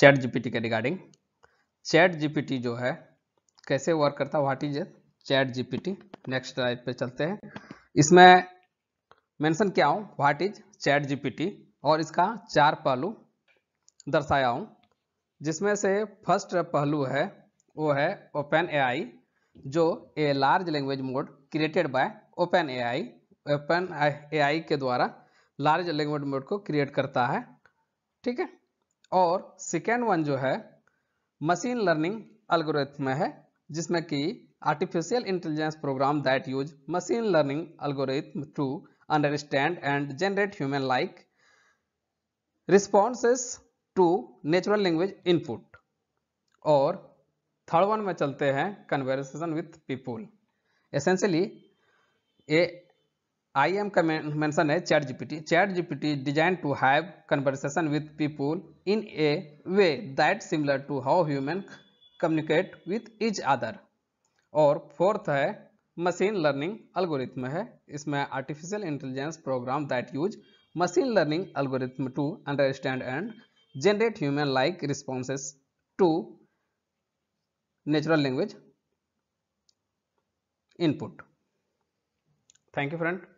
chat ChatGPT के regarding ChatGPT जो है कैसे वर्क करता है what is ChatGPT next type पे चलते हैं इसमें मेंशन किया हूँ व्हाट इज चैट जीपीटी और इसका चार पहलू दर्शाया हूँ जिसमें से फर्स्ट पहलू है वो है ओपन एआई जो a large language mode created by OpenAI OpenAI के द्वारा लार्ज लैंग्वेज मोड को क्रिएट करता है ठीक है और सेकेंड वन जो है मशीन लर्निंग अलगोरिथम है जिसमें कि artificial intelligence program that use machine learning algorithm to understand and generate human like responses to natural language input और थर्ड वन में चलते हैं conversation with people essentially A I M का mention है ChatGPT ChatGPT design to have conversation with people in a way that similar to how human communicate with each other और fourth है machine learning algorithm है इसमें artificial intelligence program that use machine learning algorithm to understand and generate human like responses to natural language input thank you friend